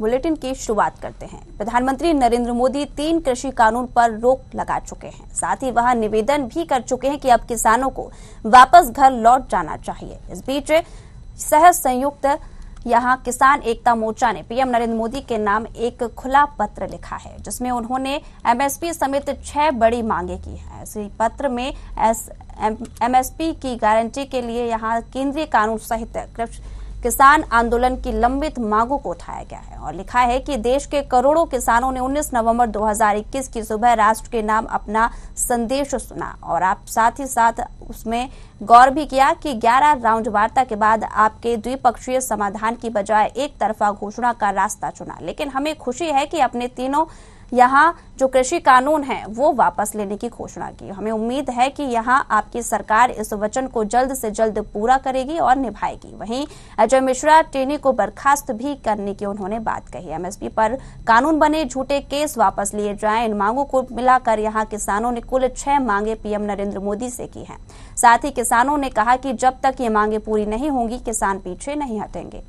bulletin की शुरुआत करते हैं प्रधानमंत्री नरेंद्र मोदी तीन कृषि कानून पर रोक लगा चुके हैं साथ ही वह निवेदन भी कर चुके हैं कि अब किसानों को वापस घर लौट जाना चाहिए इस बीच सह संयुक्त यहां किसान एकता मोर्चा ने पीएम नरेंद्र मोदी के नाम एक खुला पत्र लिखा है जिसमें उन्होंने एमएसपी समेत छह बड़ी मांगे की हैं ऐसे पत्र में एमएसपी की गारंटी के लिए यहां केंद्रीय कानून सहित कृषि किसान आंदोलन की लंबित मांगों को उठाया गया है और लिखा है कि देश के करोड़ों किसानों ने 19 नवंबर 2021 की सुबह राष्ट्र के नाम अपना संदेश सुना और आप साथ ही साथ उसमें गौर भी किया कि 11 राउंड वार्ता के बाद आपके द्विपक्षीय समाधान की बजाय एक तरफा घोषणा का रास्ता चुना लेकिन हमें खुशी है कि अपने तीनों यहाँ जो कृषि कानून है वो वापस लेने की घोषणा की हमें उम्मीद है कि यहाँ आपकी सरकार इस वचन को जल्द से जल्द पूरा करेगी और निभाएगी वहीं अजय मिश्रा टेनी को बर्खास्त भी करने की उन्होंने बात कही एमएसपी पर कानून बने झूठे केस वापस लिए जाएं इन मांगों को मिलाकर यहाँ किसानों ने कुल छह मांगे पीएम नरेंद्र मोदी से की है साथ ही किसानों ने कहा कि जब तक ये मांगे पूरी नहीं होंगी किसान पीछे नहीं हटेंगे